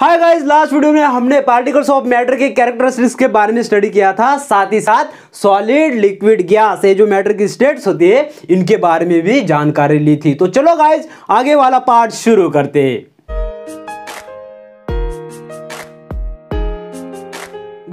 hi guys last video में हमने particles of matter के कैरेक्टरिस्टिक्स के बारे में स्टडी किया था साथ ही साथ सॉलिड लिक्विड गैस ये जो मैटर की स्टेट्स होती है इनके बारे में भी जानकारी ली थी तो चलो गाइस आगे वाला पार्ट शुरू करते हैं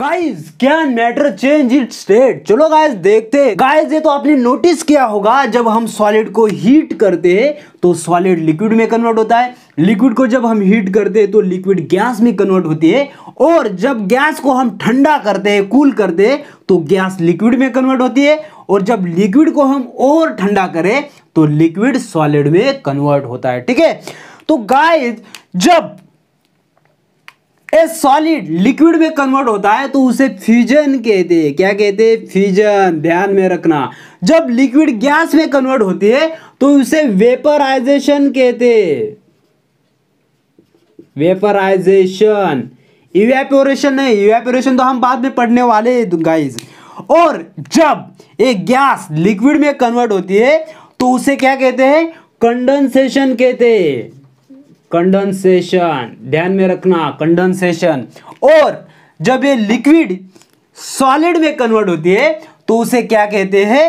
guys can matter change it state चलो गाइज देखते हैं गाइज ये तो आपने नोटिस किया होगा जब हम सॉलिड को हीट करते हैं तो सॉलिड लिक्विड में कन्वर्ट होता है लिक्विड को जब हम हीट करते हैं तो लिक्विड गैस में कन्वर्ट होती है और जब गैस को हम ठंडा करते हैं कूल करते हैं तो गैस लिक्विड में कन्वर्ट होती है और जब लिक्विड को हम और ठंडा करें तो लिक्विड सॉलिड में कन्वर्ट होता है ठीक है तो गाइज जब ए सॉलिड लिक्विड में कन्वर्ट होता है तो उसे फ्यूजन कहते हैं क्या कहते हैं फ्यूजन ध्यान में रखना जब लिक्विड गैस में कन्वर्ट होती है तो उसे वेपराइजेशन कहते वेपराइजेशन इवेपोरेशन नहीं इवेपोरेशन तो हम बाद में पढ़ने वाले गाइस और जब एक गैस लिक्विड में कन्वर्ट होती है तो उसे क्या कहते हैं कंडेंसेशन कहते हैं कंडेंसेशन ध्यान में रखना कंडेंसेशन और जब ये लिक्विड सॉलिड में कन्वर्ट होती है तो उसे क्या कहते हैं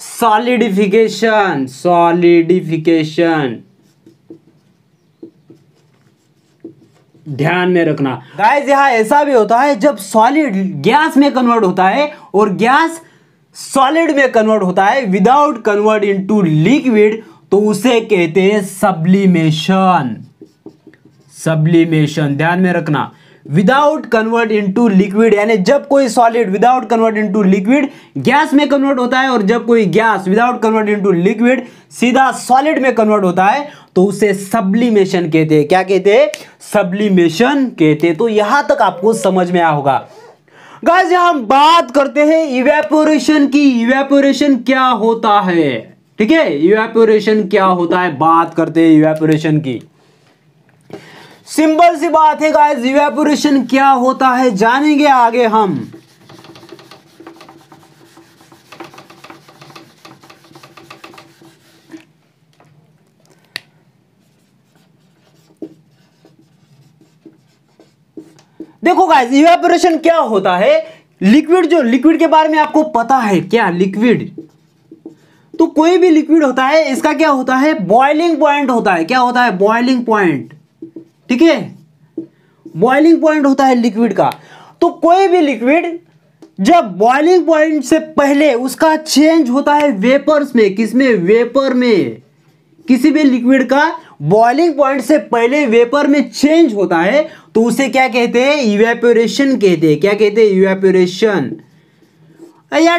सॉलिडिफिकेशन सॉलिडिफिकेशन ध्यान में रखना गाइस यहां ऐसा भी होता है जब सॉलिड गैस में कन्वर्ट होता है और गैस सॉलिड में कन्वर्ट होता है विदाउट कन्वर्ट इनटू लिक्विड तो उसे कहते हैं सब्लिमेशन सब्लिमेशन ध्यान में रखना विदाउट कन्वर्ट इंटू लिक्विड यानी जब कोई solid without convert into liquid gas में कन्वर्ट होता है और जब कोई gas without convert into liquid सीधा सॉलिड में कन्वर्ट होता है तो उसे सब्लिमेशन कहते हैं क्या कहते हैं सब्लिमेशन कहते हैं तो यहां तक आपको समझ में आया होगा गाइस यहां हम बात करते हैं इवेपोरेशन की इवेपोरेशन क्या होता है ठीक है इवेपोरेशन क्या होता है बात करते हैं इवेपोरेशन की सिंपल सी बात है गाइस इवेपोरेशन क्या होता है जानेंगे आगे हम देखो गाइस इवेपोरेशन क्या होता है लिक्विड जो लिक्विड के बारे में आपको पता है क्या लिक्विड तो कोई भी लिक्विड होता है इसका क्या होता है बॉइलिंग पॉइंट होता है क्या होता है बॉइलिंग पॉइंट ठीक है बॉइलिंग पॉइंट होता है लिक्विड का तो कोई भी लिक्विड जब बॉइलिंग पॉइंट से पहले उसका चेंज होता है वेपर्स में किसमें वेपर में किसी भी लिक्विड का बॉइलिंग पॉइंट से पहले वेपर में चेंज होता है तो उसे क्या कहते हैं इवेपोरेशन कहते हैं क्या कहते हैं इवेपोरेशन या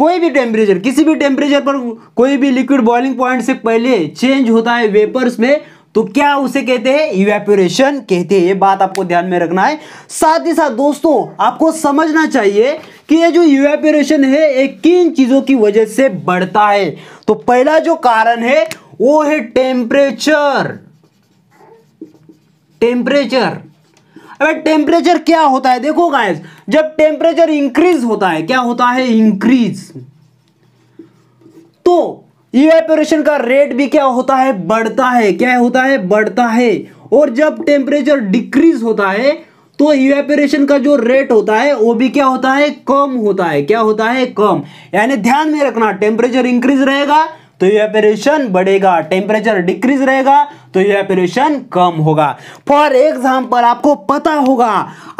कोई भी टेम्परेचर किसी भी टेम्परेचर पर कोई भी लिक्विड बॉइलिंग पॉइंट से पहले चेंज होता है वेपर्स में तो क्या उसे कहते हैं इवेपोरेशन कहते हैं ये बात आपको ध्यान में रखना है साथ ही साथ दोस्तों आपको समझना चाहिए कि ये जो इवेपोरेशन है ये किन चीज़ों की वजह से बढ़ता है तो पहला जो कारण है वो है टेम्परेचर टेम्परेचर अब टेम्परेचर क्या होता है देखो गाइस जब टेम्परेचर इंक्रीज होता है क्या होता है इंक्रीज तो इवेपोरेशन का रेट भी क्या होता है बढ़ता है क्या होता है बढ़ता है और जब टेम्परेचर डिक्रीज होता है तो इवेपोरेशन का जो रेट होता है वो भी क्या होता है कम होता है क्या होता है कम यानी ध्यान में रखना टेम्परेचर इंक्रीज रहेगा तो इवेपोरेशन बढ़ेगा टेम्परेचर डिक्रीज रहेगा तो इवेपोरेशन कम होगा फॉर एग्जाम्पल आपको पता होगा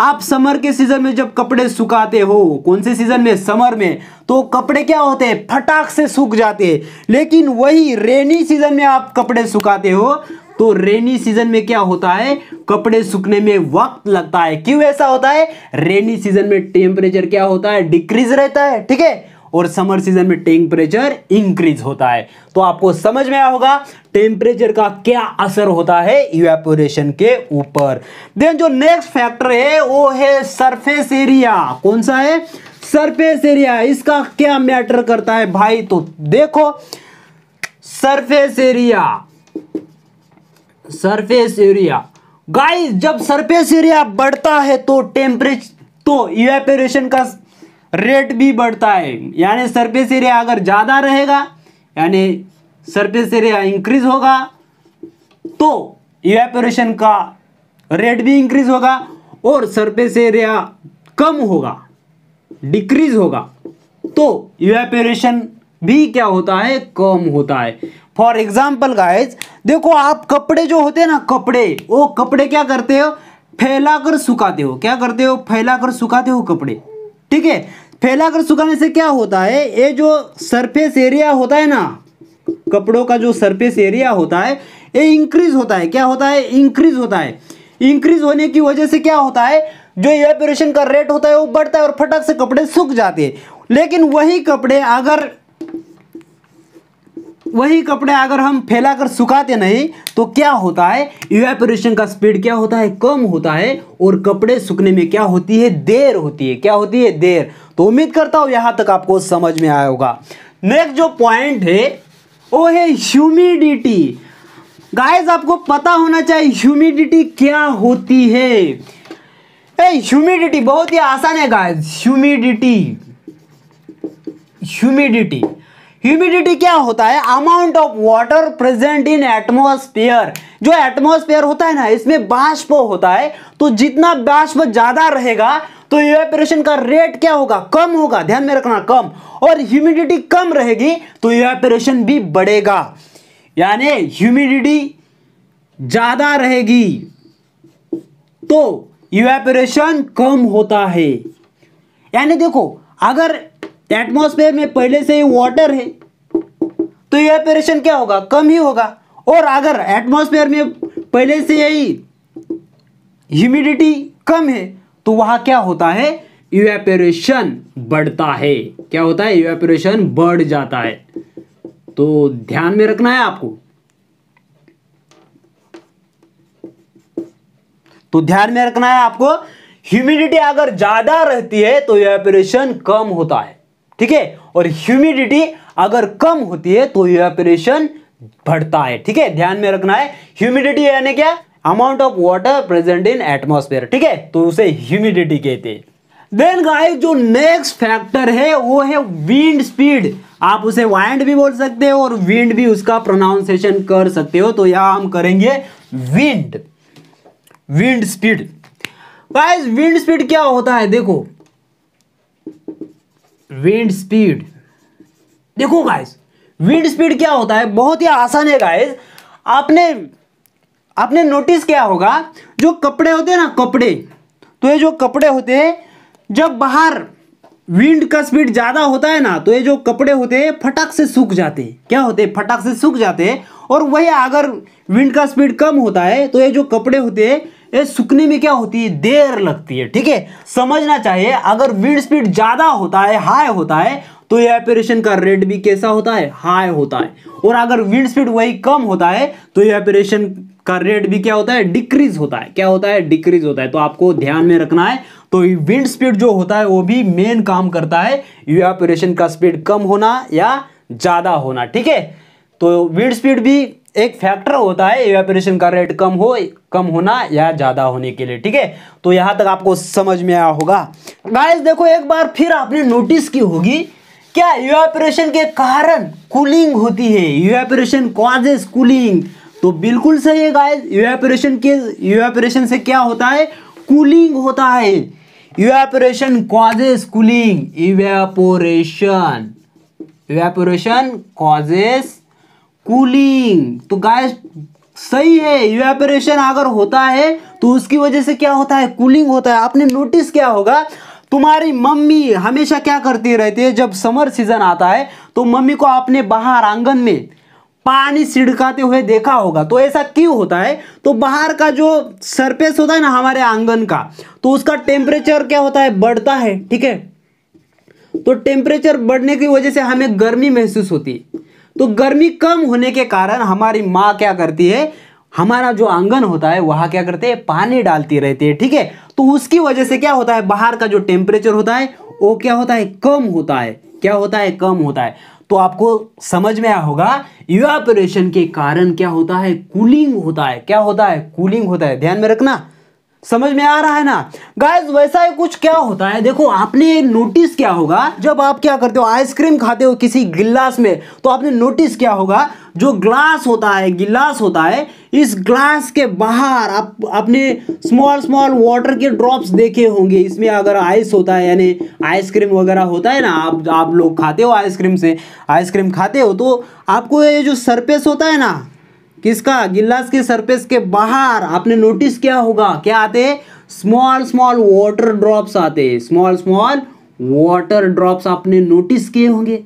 आप समर के सीजन में जब कपड़े सुखाते हो कौन से सीजन में समर में तो कपड़े क्या होते हैं फटाक से सूख जाते हैं लेकिन वही रेनी सीजन में आप कपड़े सुखाते हो तो रेनी सीजन में क्या होता है कपड़े सूखने में वक्त लगता है क्यों ऐसा होता है रेनी सीजन में टेम्परेचर क्या होता है डिक्रीज रहता है ठीक है और समर सीजन में टेम्परेचर इंक्रीज होता है तो आपको समझ में आया होगा टेम्परेचर का क्या असर होता है इवेपोरेशन के ऊपर देन जो नेक्स्ट फैक्टर है वो है सरफेस एरिया कौन सा है सरफेस एरिया इसका क्या मैटर करता है भाई तो देखो surface area surface area guys जब सरफेस एरिया बढ़ता है तो टेम्परेचर तो इवेपोरेशन का रेट भी बढ़ता है यानी सरफेस एरिया अगर ज़्यादा रहेगा यानी सरफेस एरिया इंक्रीज होगा तो इवेपोरेशन का रेट भी इंक्रीज होगा और सरफेस एरिया कम होगा डिक्रीज होगा तो इवेपोरेशन भी क्या होता है कम होता है फॉर एग्जाम्पल गाइज देखो आप कपड़े जो होते हैं ना कपड़े वो कपड़े क्या करते हो फैलाकर सुखाते हो क्या करते हो फैलाकर सुखाते हो कपड़े ठीक है फैलाकर सुखाने से क्या होता है ये जो सरफेस एरिया होता है ना कपड़ों का जो सरफेस एरिया होता है ये इंक्रीज होता है क्या होता है इंक्रीज होता है इंक्रीज होने की वजह से क्या होता है जो एयरपोरेशन का रेट होता है वो बढ़ता है और फटक से कपड़े सूख जाते हैं लेकिन वही कपड़े अगर वही कपड़े अगर हम फैलाकर सुखाते नहीं तो क्या होता है इवेपोरेशन का स्पीड क्या होता है कम होता है और कपड़े सूखने में क्या होती है देर होती है क्या होती है देर तो उम्मीद करता हूँ यहाँ तक आपको समझ में आया होगा नेक्स्ट जो पॉइंट है वो है ह्यूमिडिटी गाइस आपको पता होना चाहिए ह्यूमिडिटी क्या होती है ह्यूमिडिटी बहुत ही आसान है गाइस ह्यूमिडिटी ह्यूमिडिटी ह्यूमिडिटी क्या होता है amount of water present in atmosphere जो एटमोस्फियर होता है ना इसमें बाष्प होता है तो जितना बाष्प ज्यादा रहेगा तो इवेपरेशन का रेट क्या होगा कम होगा ध्यान में रखना कम और ह्यूमिडिटी कम रहेगी तो इवेपरेशन भी बढ़ेगा यानी ह्यूमिडिटी ज्यादा रहेगी तो इवेपरेशन कम होता है यानी देखो अगर एटमोसफेयर में पहले से ही वाटर है तो ये ऑपरेशन क्या होगा कम ही होगा और अगर एटमोसफेयर में पहले से यही ह्यूमिडिटी कम है तो वहां क्या होता है इवेपोरेशन बढ़ता है क्या होता है इवेपोरेशन बढ़ जाता है तो ध्यान में रखना है आपको तो ध्यान में रखना है आपको ह्यूमिडिटी अगर ज्यादा रहती है तो इवेपोरेशन कम होता है ठीक है और ह्यूमिडिटी अगर कम होती है तो यूएपरेशन बढ़ता है ठीक है ध्यान में रखना है ह्यूमिडिटी यानी क्या amount of water present in atmosphere ठीक है तो उसे ह्यूमिडिटी कहते हैं देन गाय जो नेक्स्ट फैक्टर है वो है विंड स्पीड आप उसे वाइंड भी बोल सकते हो और विंड भी उसका प्रोनाउंसिएशन कर सकते हो तो यहां हम करेंगे wind wind speed guys wind speed क्या होता है देखो विंड स्पीड देखो गाइस विंड स्पीड क्या होता है बहुत ही आसान है गाइस आपने आपने नोटिस किया होगा जो कपड़े होते हैं ना कपड़े तो ये जो कपड़े होते हैं जब बाहर विंड का स्पीड ज़्यादा होता है ना तो ये जो कपड़े होते हैं फटाक से सूख जाते हैं क्या होते हैं फटाक से सूख जाते हैं और वही अगर विंड का स्पीड कम होता है तो ये जो कपड़े होते हैं ये सूखने में क्या होती है देर लगती है ठीक है समझना चाहिए अगर विंड स्पीड ज़्यादा होता है हाई होता है तो ऑपरेशन का रेट भी कैसा होता है हाई होता है और अगर विंड स्पीड वही कम होता है तो ऑपरेशन का रेट भी क्या होता है डिक्रीज होता है क्या होता है डिक्रीज होता है तो आपको ध्यान में रखना है तो विंड स्पीड जो होता है वो भी मेन काम करता है ये ऑपरेशन का स्पीड कम होना या ज़्यादा होना ठीक है तो विंड स्पीड भी एक फैक्टर होता है एवेपोरेशन का रेट कम हो कम होना या ज़्यादा होने के लिए ठीक है तो यहां तक आपको समझ में आया होगा गाइस देखो एक बार फिर आपने नोटिस की होगी क्या यूएपरेशन के कारण कूलिंग होती है यूएपरेशन कॉजेस कूलिंग तो बिल्कुल सही है गाइस यूएपरेशन के यूएपरेशन से क्या होता है कूलिंग होता है evaporation causes cooling evaporation evaporation causes cooling तो गाय सही है इवेपोरेशन अगर होता है तो उसकी वजह से क्या होता है कूलिंग होता है आपने नोटिस क्या होगा तुम्हारी मम्मी हमेशा क्या करती रहती है जब समर सीजन आता है तो मम्मी को आपने बाहर आंगन में पानी छिड़काते हुए देखा होगा तो ऐसा क्यों होता है तो बाहर का जो सरफेस होता है ना हमारे आंगन का तो उसका टेम्परेचर क्या होता है बढ़ता है ठीक है तो टेम्परेचर बढ़ने की वजह से हमें गर्मी महसूस होती है तो गर्मी कम होने के कारण हमारी माँ क्या करती है हमारा जो आंगन होता है वहां क्या करते हैं पानी डालती रहती है ठीक है तो उसकी वजह से क्या होता है बाहर का जो टेम्परेचर होता है वो क्या होता है कम होता है क्या होता है कम होता है तो आपको समझ में आया होगा इवेपोरेशन के कारण क्या होता है कूलिंग होता है क्या होता है कूलिंग होता है ध्यान में रखना समझ में आ रहा है ना गाइस वैसा ही कुछ क्या होता है देखो आपने नोटिस क्या होगा जब आप क्या करते हो आइसक्रीम खाते हो किसी गिलास में तो आपने नोटिस क्या होगा जो ग्लास होता है गिलास होता है इस ग्लास के बाहर आप अपने स्मॉल स्मॉल वाटर के ड्रॉप्स देखे होंगे इसमें अगर आइस होता है यानी आइसक्रीम वगैरह होता है ना आप आप लोग खाते हो आइसक्रीम से आइसक्रीम खाते हो तो आपको ये जो सरफेस होता है ना किसका गिलास के सरफेस के बाहर आपने नोटिस किया होगा क्या आते हैं स्मॉल स्मॉल वाटर ड्रॉप्स आते हैं स्मॉल स्मॉल वाटर ड्रॉप्स आपने नोटिस किए होंगे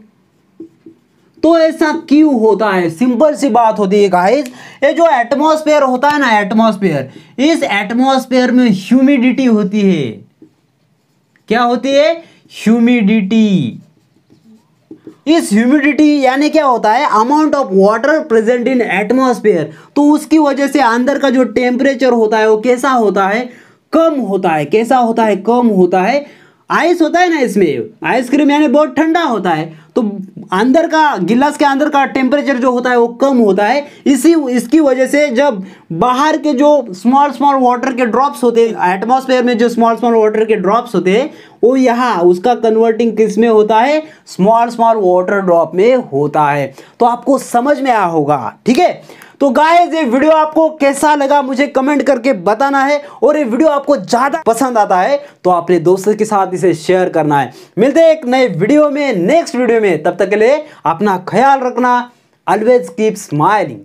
तो ऐसा क्यों होता है सिंपल सी बात होती है गाइस ये जो एटमॉस्फेयर होता है ना एटमॉस्फेयर इस एटमॉस्फेयर में ह्यूमिडिटी होती है क्या होती है ह्यूमिडिटी इस ह्यूमिडिटी यानी क्या होता है amount of water present in atmosphere तो उसकी वजह से अंदर का जो टेम्परेचर होता है वो कैसा होता है कम होता है कैसा होता है कम होता है आइस होता है ना इसमें आइसक्रीम यानी बहुत ठंडा होता है तो अंदर का गिलास के अंदर का टेम्परेचर जो होता है वो कम होता है इसी इसकी वजह से जब बाहर के जो स्मॉल स्मॉल वाटर के ड्रॉप्स होते हैं एटमोसफेयर में जो स्मॉल स्मॉल वाटर के ड्रॉप्स होते हैं वो यहाँ उसका कन्वर्टिंग किस में होता है स्मॉल स्मॉल वाटर ड्रॉप में होता है तो आपको समझ में आया होगा ठीक है तो गाइज ये वीडियो आपको कैसा लगा मुझे कमेंट करके बताना है और ये वीडियो आपको ज़्यादा पसंद आता है तो अपने दोस्तों के साथ इसे शेयर करना है मिलते हैं एक नए वीडियो में नेक्स्ट वीडियो में तब तक के लिए अपना ख्याल रखना ऑलवेज कीप स्माइलिंग